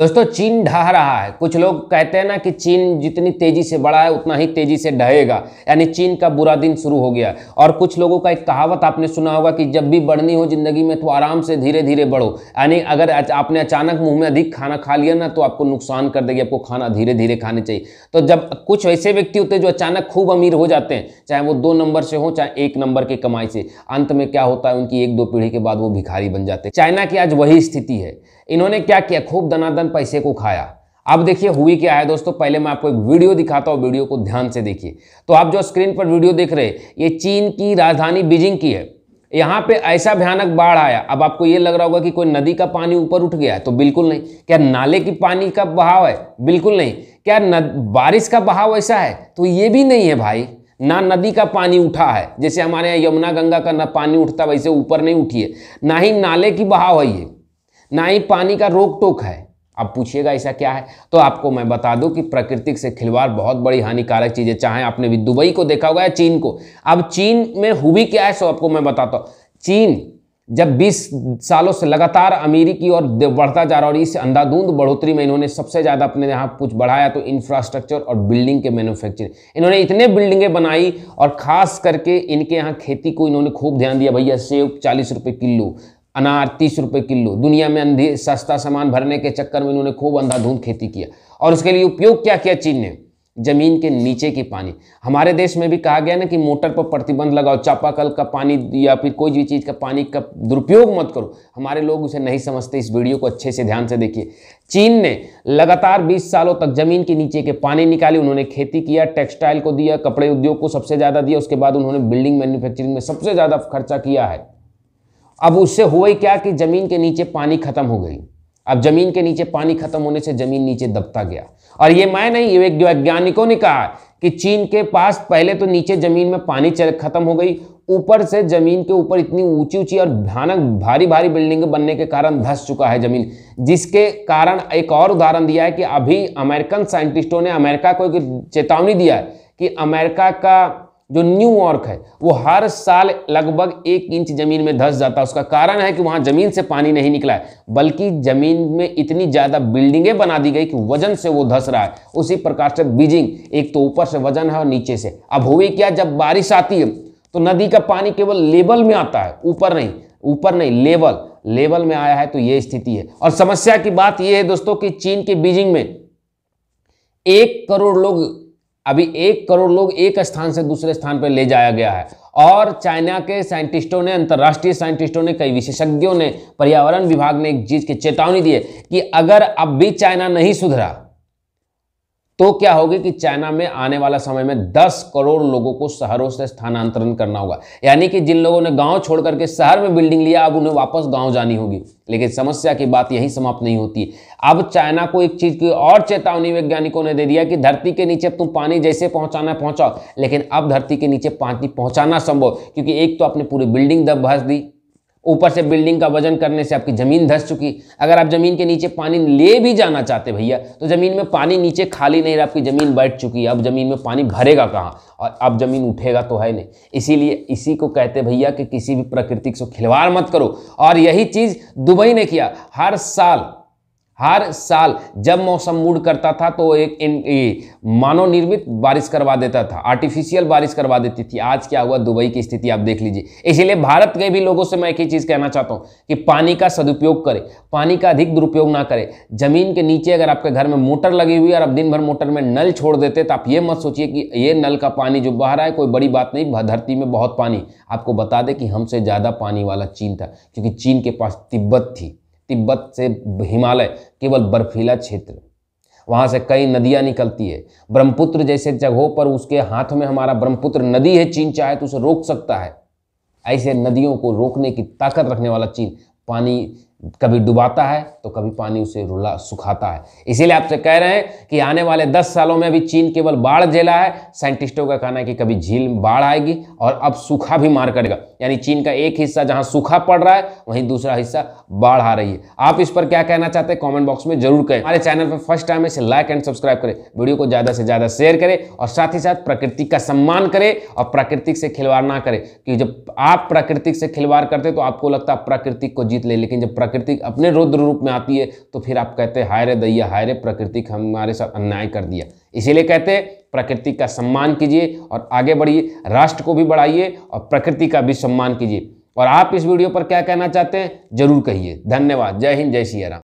दोस्तों चीन ढह रहा है कुछ लोग कहते हैं ना कि चीन जितनी तेजी से बढ़ा है उतना ही तेजी से ढहेगा यानी चीन का बुरा दिन शुरू हो गया और कुछ लोगों का एक कहावत आपने सुना होगा कि जब भी बढ़नी हो जिंदगी में तो आराम से धीरे धीरे बढ़ो यानी अगर आपने अचानक मुंह में अधिक खाना खा लिया ना तो आपको नुकसान कर देगी आपको खाना धीरे धीरे खाने चाहिए तो जब कुछ ऐसे व्यक्ति होते हैं जो अचानक खूब अमीर हो जाते हैं चाहे वो दो नंबर से हो चाहे एक नंबर की कमाई से अंत में क्या होता है उनकी एक दो पीढ़ी के बाद वो भिखारी बन जाते हैं चाइना की आज वही स्थिति है इन्होंने क्या किया खूब दनादन पैसे को खाया अब देखिए हुई क्या है दोस्तों पहले मैं आपको एक वीडियो दिखाता हूँ वीडियो को ध्यान से देखिए तो आप जो स्क्रीन पर वीडियो देख रहे हैं ये चीन की राजधानी बीजिंग की है यहाँ पे ऐसा भयानक बाढ़ आया अब आपको ये लग रहा होगा कि कोई नदी का पानी ऊपर उठ गया है तो बिल्कुल नहीं क्या नाले की पानी का बहाव है बिल्कुल नहीं क्या नद, बारिश का बहाव ऐसा है तो ये भी नहीं है भाई ना नदी का पानी उठा है जैसे हमारे यहाँ यमुना गंगा का ना पानी उठता वैसे ऊपर नहीं उठी है ना ही नाले की बहाव है ये ना ही पानी का रोक टोक है आप पूछिएगा ऐसा क्या है तो आपको मैं बता दूं कि प्रकृतिक से खिलवाड़ बहुत बड़ी हानिकारक चीज है चाहे आपने भी दुबई को देखा होगा या चीन को अब चीन में हुई क्या है सो आपको मैं बताता हूँ चीन जब 20 सालों से लगातार अमेरिकी और बढ़ता जा रहा और इस अंधाधुंध बढ़ोतरी में इन्होंने सबसे ज़्यादा अपने यहाँ कुछ बढ़ाया तो इंफ्रास्ट्रक्चर और बिल्डिंग के मैन्युफैक्चरिंग इन्होंने इतने बिल्डिंगें बनाई और ख़ास करके इनके यहाँ खेती को इन्होंने खूब ध्यान दिया भैया सेब चालीस रुपए किलो अनार तीस रुपये किलो दुनिया में अंधे सस्ता सामान भरने के चक्कर में उन्होंने खूब अंधाधुंध खेती किया और उसके लिए उपयोग क्या किया चीन ने जमीन के नीचे की पानी हमारे देश में भी कहा गया ना कि मोटर पर प्रतिबंध लगाओ चापाकल का पानी या फिर कोई भी चीज़ का पानी का दुरुपयोग मत करो हमारे लोग उसे नहीं समझते इस वीडियो को अच्छे से ध्यान से देखिए चीन ने लगातार 20 सालों तक जमीन के नीचे के पानी निकाले उन्होंने खेती किया टेक्सटाइल को दिया कपड़े उद्योग को सबसे ज़्यादा दिया उसके बाद उन्होंने बिल्डिंग मैन्युफैक्चरिंग में सबसे ज़्यादा खर्चा किया है अब उससे हुआ ही क्या कि ज़मीन के नीचे पानी ख़त्म हो गई अब ज़मीन के नीचे पानी ख़त्म होने से ज़मीन नीचे दबता गया और ये मैं नहीं ये वैज्ञानिकों ने कहा कि चीन के पास पहले तो नीचे ज़मीन में पानी ख़त्म हो गई ऊपर से ज़मीन के ऊपर इतनी ऊंची ऊंची और भयानक भारी भारी बिल्डिंग बनने के कारण धस चुका है ज़मीन जिसके कारण एक और उदाहरण दिया है कि अभी अमेरिकन साइंटिस्टों ने अमेरिका को एक चेतावनी दिया है कि अमेरिका का जो न्यूयॉर्क है वो हर साल लगभग एक इंच जमीन में धस जाता है उसका कारण है कि वहां जमीन से पानी नहीं निकला है बल्कि जमीन में इतनी ज्यादा बिल्डिंगें बना दी गई कि वजन से वो धस रहा है उसी प्रकार से बीजिंग एक तो ऊपर से वजन है और नीचे से अब हुई क्या जब बारिश आती है तो नदी का पानी केवल लेवल में आता है ऊपर नहीं ऊपर नहीं लेवल लेवल में आया है तो यह स्थिति है और समस्या की बात यह है दोस्तों कि चीन के बीजिंग में एक करोड़ लोग अभी एक करोड़ लोग एक स्थान से दूसरे स्थान पर ले जाया गया है और चाइना के साइंटिस्टों ने अंतर्राष्ट्रीय साइंटिस्टों ने कई विशेषज्ञों ने पर्यावरण विभाग ने एक चीज की चेतावनी दी है कि अगर अब भी चाइना नहीं सुधरा तो क्या होगी कि चाइना में आने वाला समय में 10 करोड़ लोगों को शहरों से स्थानांतरण करना होगा यानी कि जिन लोगों ने गांव छोड़ करके शहर में बिल्डिंग लिया अब उन्हें वापस गांव जानी होगी लेकिन समस्या की बात यही समाप्त नहीं होती अब चाइना को एक चीज की और चेतावनी वैज्ञानिकों ने दे दिया कि धरती के नीचे तुम पानी जैसे पहुंचाना पहुंचाओ लेकिन अब धरती के नीचे पानी पहुंचाना संभव क्योंकि एक तो आपने पूरी बिल्डिंग दब भस दी ऊपर से बिल्डिंग का वजन करने से आपकी ज़मीन धस चुकी अगर आप ज़मीन के नीचे पानी ले भी जाना चाहते भैया तो ज़मीन में पानी नीचे खाली नहीं रहा आपकी ज़मीन बैठ चुकी है अब ज़मीन में पानी भरेगा कहाँ और अब ज़मीन उठेगा तो है नहीं इसीलिए इसी को कहते भैया कि किसी भी प्रकृति से खिलवाड़ मत करो और यही चीज़ दुबई ने किया हर साल हर साल जब मौसम मूड करता था तो एक इन मानव निर्मित बारिश करवा देता था आर्टिफिशियल बारिश करवा देती थी आज क्या हुआ दुबई की स्थिति आप देख लीजिए इसीलिए भारत के भी लोगों से मैं एक ही चीज़ कहना चाहता हूँ कि पानी का सदुपयोग करें पानी का अधिक दुरुपयोग ना करें जमीन के नीचे अगर आपके घर में मोटर लगी हुई है और आप दिन भर मोटर में नल छोड़ देते तो आप ये मत सोचिए कि ये नल का पानी जो बह रहा है कोई बड़ी बात नहीं धरती में बहुत पानी आपको बता दें कि हमसे ज़्यादा पानी वाला चीन था क्योंकि चीन के पास तिब्बत थी तिब्बत से हिमालय केवल बर्फीला क्षेत्र वहाँ से कई नदियाँ निकलती है ब्रह्मपुत्र जैसे जगहों पर उसके हाथ में हमारा ब्रह्मपुत्र नदी है चीन चाहे तो उसे रोक सकता है ऐसे नदियों को रोकने की ताकत रखने वाला चीन पानी कभी डुबाता है तो कभी पानी उसे रुला सुखाता है इसीलिए आपसे तो कह रहे हैं कि आने वाले 10 सालों में भी चीन केवल बाढ़ झेला है साइंटिस्टों का कहना है कि कभी झील बाढ़ आएगी और अब सूखा भी मार करेगा यानी चीन का एक हिस्सा जहां सूखा पड़ रहा है वहीं दूसरा हिस्सा बाढ़ आ रही है आप इस पर क्या कहना चाहते हैं कॉमेंट बॉक्स में जरूर कहें हमारे चैनल पर फर्स्ट टाइम इसे लाइक एंड सब्सक्राइब करें वीडियो को ज़्यादा से ज़्यादा शेयर करें और साथ ही साथ प्रकृति का सम्मान करें और प्राकृतिक से खिलवाड़ ना करें कि जब आप प्राकृतिक से खिलवाड़ करते तो आपको लगता है प्राकृतिक को जीत ले लेकिन जब प्रकृति प्रकृति अपने रुद्र रूप में आती है तो फिर आप कहते हैं हायरे दैया हायरे प्राकृतिक हमारे साथ अन्याय कर दिया इसीलिए कहते हैं प्रकृति का सम्मान कीजिए और आगे बढ़िए राष्ट्र को भी बढ़ाइए और प्रकृति का भी सम्मान कीजिए और आप इस वीडियो पर क्या कहना चाहते हैं जरूर कहिए धन्यवाद जय हिंद जय सिया राम